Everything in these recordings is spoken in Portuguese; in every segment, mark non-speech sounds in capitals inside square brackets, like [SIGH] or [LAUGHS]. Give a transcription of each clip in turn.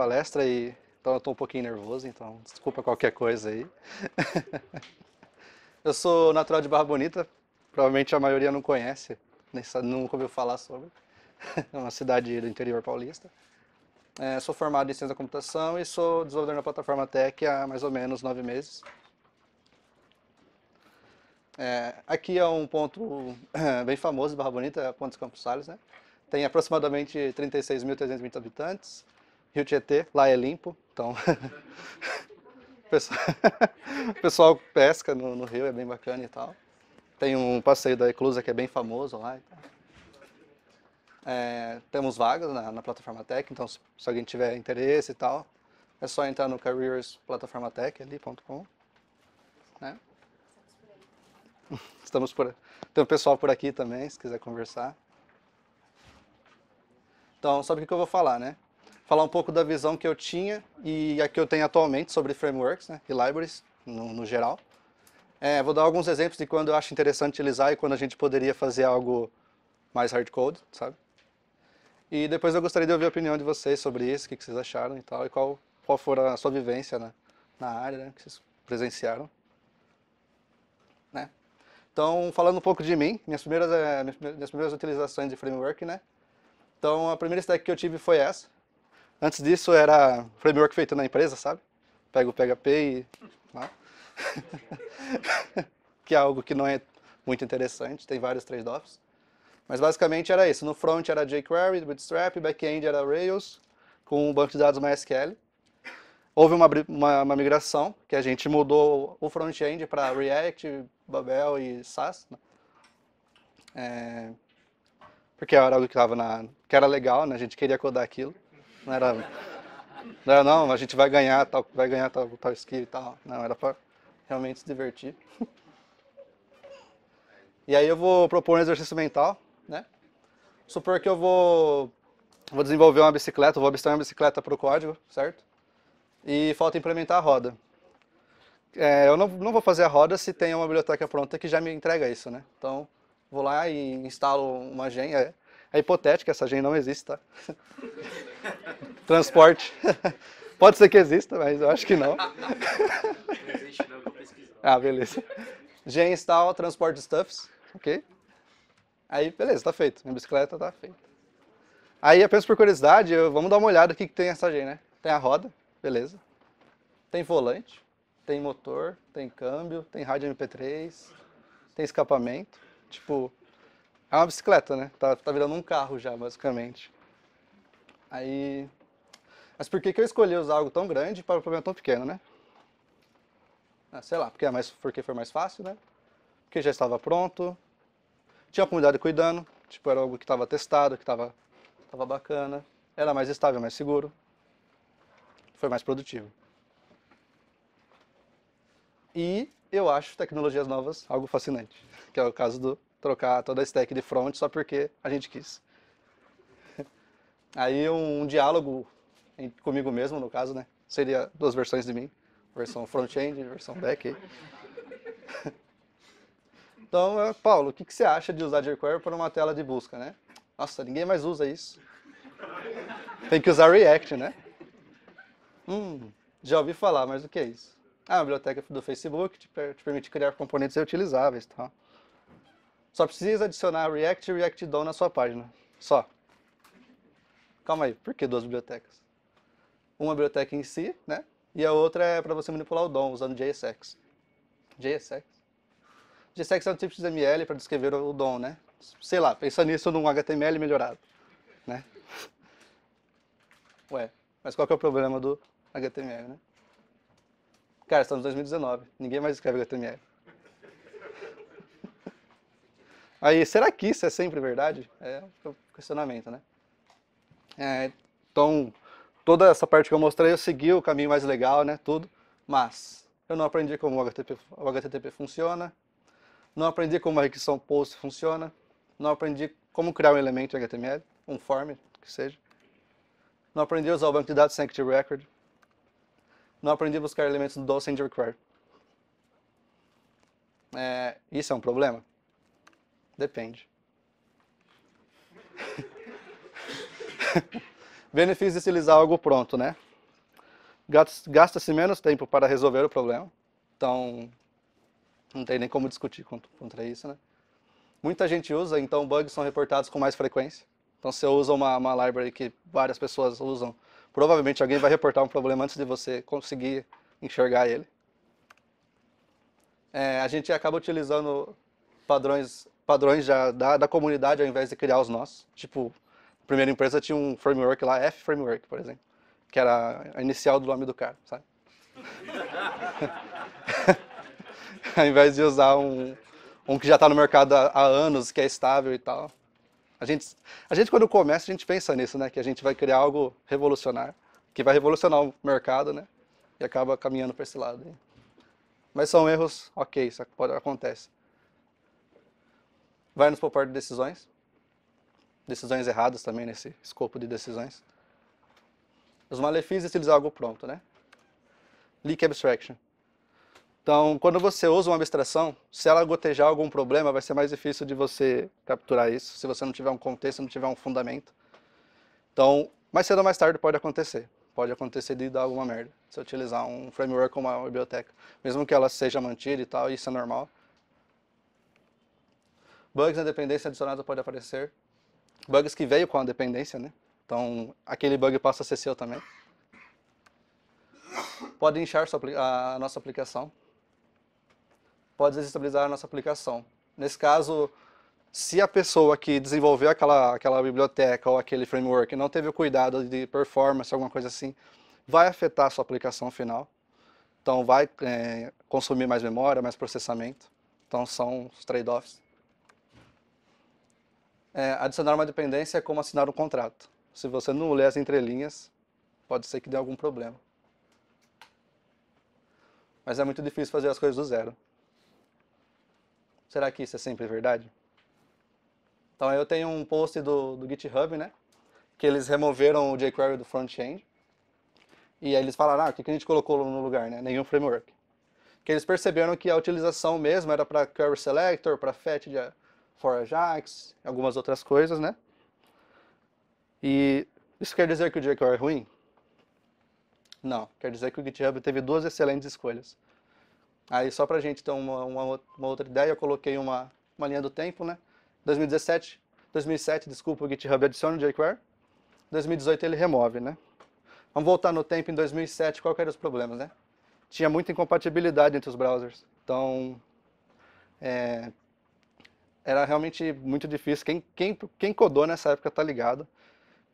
palestra e então eu estou um pouquinho nervoso, então desculpa qualquer coisa aí. [LAUGHS] eu sou natural de Barra Bonita, provavelmente a maioria não conhece, nem nunca ouviu falar sobre. [LAUGHS] é uma cidade do interior paulista. É, sou formado em ciência da computação e sou desenvolvedor na plataforma Tech há mais ou menos nove meses. É, aqui é um ponto [LAUGHS] bem famoso de Barra Bonita, é o Ponte dos Campos Salles, né? Tem aproximadamente 36.320 habitantes, Rio Tietê, lá é limpo, então o pessoal, o pessoal pesca no, no, rio, é bem bacana e tal. Tem um passeio da Eclusa que é bem famoso lá e tal. É, temos vagas na, na, plataforma Tech, então se, se, alguém tiver interesse e tal, é só entrar no careersplatformatech.com. Né? [LAUGHS] Estamos por Tem o um pessoal por aqui também, se quiser conversar. Então, sabe o que eu vou falar, né? falar um pouco da visão que eu tinha e a que eu tenho atualmente sobre frameworks né, e libraries no, no geral. É, vou dar alguns exemplos de quando eu acho interessante utilizar e quando a gente poderia fazer algo mais hardcode, sabe? E depois eu gostaria de ouvir a opinião de vocês sobre isso, o que vocês acharam e tal, e qual, qual for a sua vivência né, na área né, que vocês presenciaram. Né? Então, falando um pouco de mim, minhas primeiras, eh, minhas primeiras utilizações de framework, né? Então, a primeira stack que eu tive foi essa, Antes disso era framework feito na empresa, sabe? Pega o PHP e. [LAUGHS] que é algo que não é muito interessante, tem vários trade-offs. Mas basicamente era isso. No front era jQuery, Bootstrap, back-end era Rails, com um banco de dados MySQL. Houve uma, uma, uma migração, que a gente mudou o front-end para React, Babel e SAS. Né? É... Porque era algo que, tava na... que era legal, né? a gente queria codar aquilo. Não era. Não, não, a gente vai ganhar tal, vai ganhar tal, tal skill e tal. Não, era para realmente se divertir. E aí eu vou propor um exercício mental, né? Supor que eu vou, vou desenvolver uma bicicleta, vou abstrair uma bicicleta para o código, certo? E falta implementar a roda. É, eu não, não vou fazer a roda se tem uma biblioteca pronta que já me entrega isso, né? Então, vou lá e instalo uma gen, é, é hipotética, essa agenda não existe, tá? [LAUGHS] Transporte. [LAUGHS] Pode ser que exista, mas eu acho que não. Não existe, não, vou pesquisar. Ah, beleza. Gen install transport stuffs, ok? Aí, beleza, tá feito. Minha bicicleta tá feita. Aí, apenas por curiosidade, eu, vamos dar uma olhada aqui que tem essa Gen, né? Tem a roda, beleza. Tem volante, tem motor, tem câmbio, tem rádio MP3, tem escapamento. Tipo, é uma bicicleta, né? Tá, tá virando um carro já, basicamente. Aí... Mas por que, que eu escolhi usar algo tão grande para um problema tão pequeno, né? Ah, sei lá, porque, é mais, porque foi mais fácil, né? Porque já estava pronto. Tinha a comunidade cuidando. Tipo, era algo que estava testado, que estava tava bacana. Era mais estável, mais seguro. Foi mais produtivo. E eu acho tecnologias novas algo fascinante, que é o caso do trocar toda a stack de front só porque a gente quis. Aí um, um diálogo comigo mesmo, no caso, né? Seria duas versões de mim, versão front-end e versão back. [LAUGHS] Então, Paulo, o que, que você acha de usar jQuery para uma tela de busca, né? Nossa, ninguém mais usa isso. Tem que usar React, né? Hum, já ouvi falar, mas o que é isso? Ah, a biblioteca do Facebook te, permite criar componentes reutilizáveis, tá? Só precisa adicionar React e React DOM na sua página. Só. Calma aí, por que duas bibliotecas? Uma biblioteca em si, né? E a outra é para você manipular o DOM usando JSX. JSX? JSX é um tipo de XML para descrever o DOM, né? Sei lá, pensa nisso num HTML melhorado, né? [LAUGHS] Ué, mas qual que é o problema do HTML, né? Cara, estamos em 2019, ninguém mais escreve HTML. Aí, será que isso é sempre verdade? É um questionamento, né? É, então, toda essa parte que eu mostrei, eu segui o caminho mais legal, né? Tudo. Mas, eu não aprendi como o HTTP, o HTTP funciona, não aprendi como a requisição post funciona, não aprendi como criar um elemento HTML, um form, que seja. Não aprendi a usar o banco de dados Sanctity Record. Não aprendi a buscar elementos do Send Require. É, isso é um problema? Depende. [LAUGHS] Benefício de se utilizar algo pronto, né? Gasta-se menos tempo para resolver o problema. Então, não tem nem como discutir contra é isso, né? Muita gente usa, então bugs são reportados com mais frequência. Então, se eu uso uma, uma library que várias pessoas usam, provavelmente alguém vai reportar um problema antes de você conseguir enxergar ele. É, a gente acaba utilizando padrões, padrões já da, da comunidade ao invés de criar os nossos. Tipo, a primeira empresa tinha um framework lá, F Framework, por exemplo, que era a inicial do nome do cara, sabe? [LAUGHS] ao invés de usar um, um que já está no mercado há, há anos, que é estável e tal. A gente, a gente, quando começa, a gente pensa nisso, né? Que a gente vai criar algo revolucionário, que vai revolucionar o mercado, né? E acaba caminhando para esse lado. Mas são erros, ok, isso pode, acontece vai nos poupar de decisões, decisões erradas também nesse escopo de decisões. Os malefícios de utilizar algo pronto, né? Leak abstraction. Então, quando você usa uma abstração, se ela gotejar algum problema, vai ser mais difícil de você capturar isso, se você não tiver um contexto, não tiver um fundamento. Então, mais cedo ou mais tarde pode acontecer. Pode acontecer de dar alguma merda, se utilizar um framework como uma biblioteca. Mesmo que ela seja mantida e tal, isso é normal. Bugs na dependência adicionada pode aparecer. Bugs que veio com a dependência, né? Então, aquele bug passa a ser seu também. Pode inchar a nossa aplicação. Pode desestabilizar a nossa aplicação. Nesse caso, se a pessoa que desenvolveu aquela, aquela biblioteca ou aquele framework não teve o cuidado de performance, alguma coisa assim, vai afetar a sua aplicação final. Então, vai é, consumir mais memória, mais processamento. Então, são os trade-offs é, adicionar uma dependência é como assinar um contrato. Se você não ler as entrelinhas, pode ser que dê algum problema. Mas é muito difícil fazer as coisas do zero. Será que isso é sempre verdade? Então eu tenho um post do, do GitHub, né? Que eles removeram o jQuery do front-end. E aí eles falaram, ah, o que a gente colocou no lugar, né? Nenhum framework. Que eles perceberam que a utilização mesmo era para query selector, para fetch de, for Ajax, algumas outras coisas, né? E isso quer dizer que o jQuery é ruim? Não, quer dizer que o GitHub teve duas excelentes escolhas. Aí só pra gente ter uma, uma, uma outra ideia, eu coloquei uma, uma linha do tempo, né? 2017, 2007, desculpa, o GitHub adiciona o jQuery. 2018 ele remove, né? Vamos voltar no tempo, em 2007, qual que os problemas, né? Tinha muita incompatibilidade entre os browsers. Então, é, era realmente muito difícil. Quem, quem, quem codou nessa época tá ligado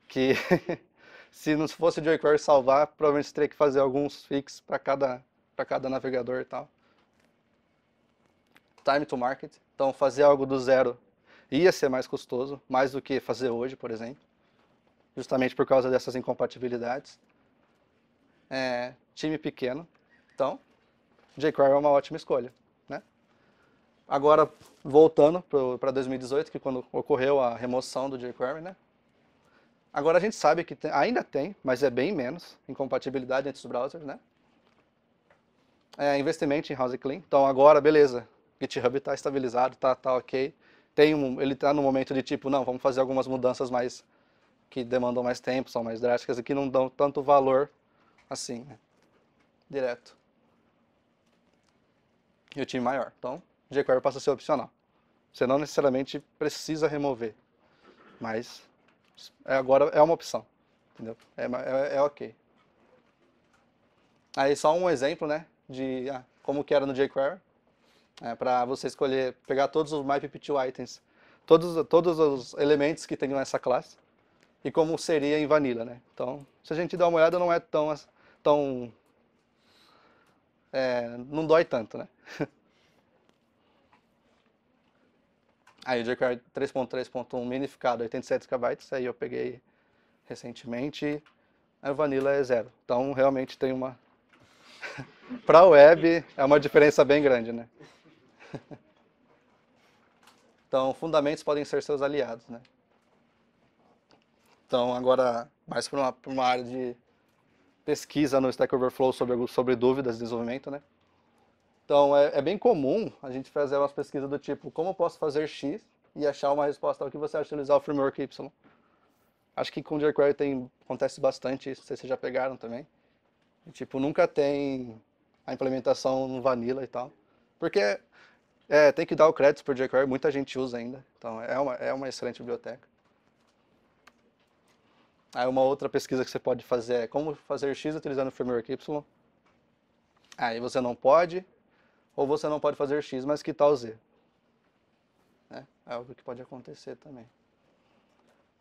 que [LAUGHS] se não fosse o jQuery salvar, provavelmente teria que fazer alguns fixes para cada, cada navegador e tal. Time to market. Então, fazer algo do zero ia ser mais custoso, mais do que fazer hoje, por exemplo, justamente por causa dessas incompatibilidades. É, time pequeno. Então, jQuery é uma ótima escolha. Agora, voltando para 2018, que quando ocorreu a remoção do jQuery, né? Agora a gente sabe que tem, ainda tem, mas é bem menos, incompatibilidade entre os browsers, né? É, investimento em House Clean. Então agora, beleza, GitHub está estabilizado, está tá ok. Tem um, ele está no momento de tipo, não, vamos fazer algumas mudanças mais que demandam mais tempo, são mais drásticas e que não dão tanto valor assim, né? direto. E o time maior. Então, jQuery passa a ser opcional. Você não necessariamente precisa remover, mas é, agora é uma opção, entendeu? É, é, é ok. Aí só um exemplo, né, de ah, como que era no jQuery, é, para você escolher, pegar todos os MyPP2Items, todos, todos os elementos que tem nessa classe, e como seria em Vanilla, né? Então, se a gente der uma olhada, não é tão... tão é, não dói tanto, né? [LAUGHS] Aí o jQuery 3.3.1 minificado 87 KB, aí eu peguei recentemente. A Vanilla é zero. Então realmente tem uma. [LAUGHS] Para a web é uma diferença bem grande, né? [LAUGHS] então fundamentos podem ser seus aliados, né? Então agora mais para uma, uma, área de pesquisa no Stack Overflow sobre, sobre dúvidas de desenvolvimento, né? Então, é, é, bem comum a gente fazer umas pesquisas do tipo, como eu posso fazer X e achar uma resposta ao que você acha de utilizar o framework Y. Acho que com jQuery tem, acontece bastante isso, não sei se vocês já pegaram também. E, tipo, nunca tem a implementação no Vanilla e tal. Porque é, tem que dar o crédito para o jQuery, muita gente usa ainda. Então, é uma, é uma excelente biblioteca. Aí uma outra pesquisa que você pode fazer é como fazer X utilizando o framework Y. Aí você não pode, ou você não pode fazer X, mas que tal Z? Né? É algo que pode acontecer também.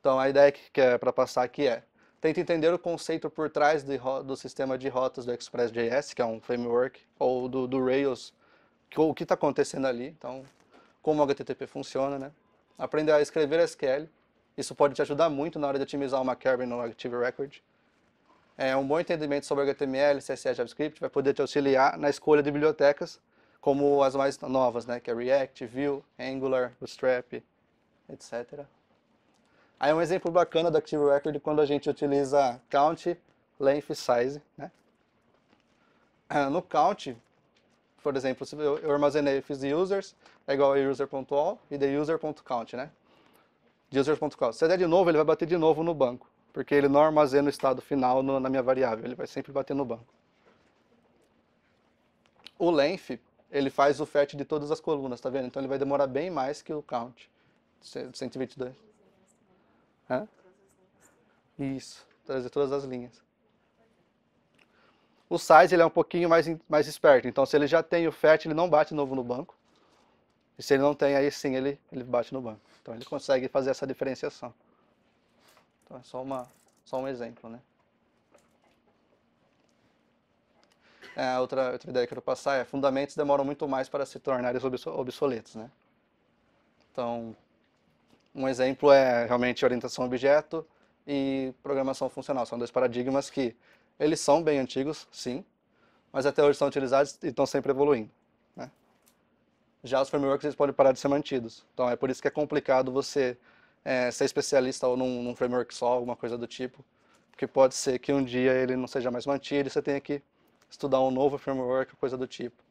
Então a ideia que é para passar aqui é tenta entender o conceito por trás de, do sistema de rotas do Express.js, que é um framework, ou do, do Rails, que, o que está acontecendo ali, então como o HTTP funciona, né? Aprender a escrever SQL, isso pode te ajudar muito na hora de otimizar uma query no Active Record. É, um bom entendimento sobre HTML, CSS, JavaScript vai poder te auxiliar na escolha de bibliotecas como as mais novas, né, que é React, Vue, Angular, Bootstrap, etc. Aí um exemplo bacana do Active Record é quando a gente utiliza count, length, size, né? Ah, no count, por exemplo, se eu armazenei, fiz users, é igual a user.all e the user.count, né? De user.count. Se eu der de novo, ele vai bater de novo no banco, porque ele não armazena o estado final no, na minha variável, ele vai sempre bater no banco. O length ele faz o fetch de todas as colunas, tá vendo? Então ele vai demorar bem mais que o count. 122. Hã? Isso, trazer todas as linhas. O size ele é um pouquinho mais, mais esperto, então se ele já tem o fetch, ele não bate novo no banco. E se ele não tem, aí sim ele, ele bate no banco. Então ele consegue fazer essa diferenciação. Então é só, uma, só um exemplo, né? É, outra, outra ideia que eu quero passar é fundamentos demoram muito mais para se tornarem obsoletos, né? Então, um exemplo é realmente orientação a objeto e programação funcional. São dois paradigmas que eles são bem antigos, sim, mas até hoje são utilizados e estão sempre evoluindo. Né? Já os frameworks eles podem parar de ser mantidos. Então é por isso que é complicado você é, ser especialista ou num, num framework só, alguma coisa do tipo, porque pode ser que um dia ele não seja mais mantido e você tenha que estudar um novo framework, coisa do tipo.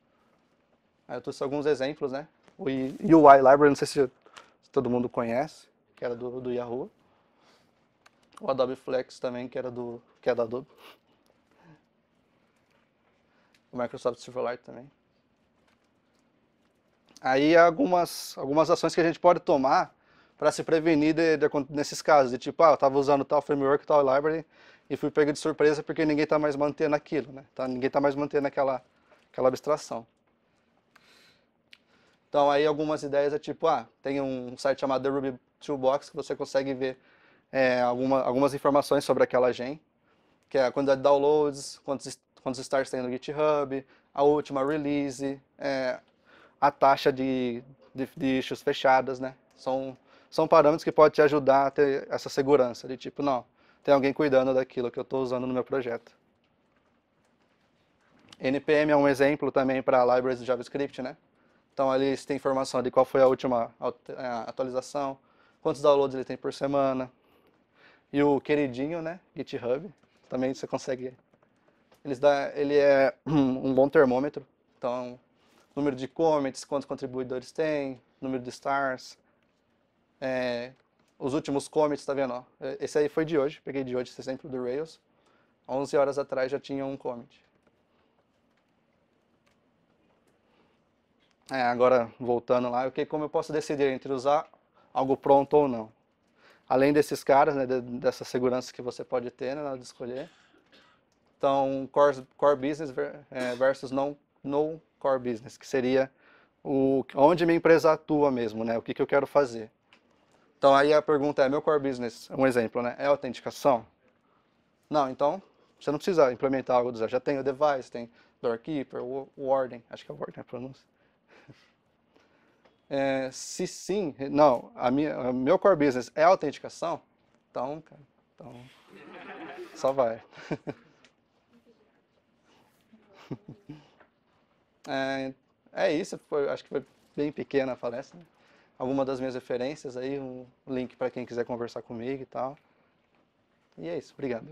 Aí eu trouxe alguns exemplos, né? O UI Library, não sei se todo mundo conhece, que era do, do Yahoo. O Adobe Flex também, que era do que é da Adobe. O Microsoft Silverlight também. Aí algumas algumas ações que a gente pode tomar para se prevenir de, de, nesses casos, de tipo, ah, eu estava usando tal framework, tal library, e fui pego de surpresa porque ninguém está mais mantendo aquilo, né? Tá, ninguém está mais mantendo aquela, aquela abstração. Então aí algumas ideias é tipo, ah, tem um site chamado The Ruby Toolbox que você consegue ver é, alguma, algumas informações sobre aquela gen, que é a quantidade de é downloads, quantos, quantos stars tem no GitHub, a última release, é, a taxa de, de, de issues fechadas, né? São, são parâmetros que podem te ajudar a ter essa segurança de tipo, não, tem alguém cuidando daquilo que eu estou usando no meu projeto. NPM é um exemplo também para libraries de JavaScript, né? Então ali você tem informação de qual foi a última é, atualização, quantos downloads ele tem por semana. E o queridinho, né? GitHub, também você consegue. Ele dá, ele é [CLEARS THROAT] um bom termômetro. Então, número de comments, quantos contribuidores tem, número de stars, é, os últimos commits, tá vendo? É, esse aí foi de hoje, peguei de hoje esse exemplo do Rails. 11 horas atrás já tinha um commit. É, agora, voltando lá, okay, como eu posso decidir entre usar algo pronto ou não? Além desses caras, né, dessa segurança que você pode ter né, na hora de escolher. Então, core, core business é, versus não no core business, que seria o, onde minha empresa atua mesmo, né? O que, que eu quero fazer. Então aí a pergunta é, meu core business, um exemplo, né? É autenticação? Não, então você não precisa implementar algo do zero. Já tem o device, tem doorkeeper, o warden, acho que é warden a pronúncia. [LAUGHS] É, se sim, não, a minha, a meu core business é autenticação, então, cara, então só vai. [LAUGHS] É, é isso, foi, acho que foi bem pequena a falência, Né? alguma das minhas referências aí, um link para quem quiser conversar comigo e tal. E é isso, obrigado.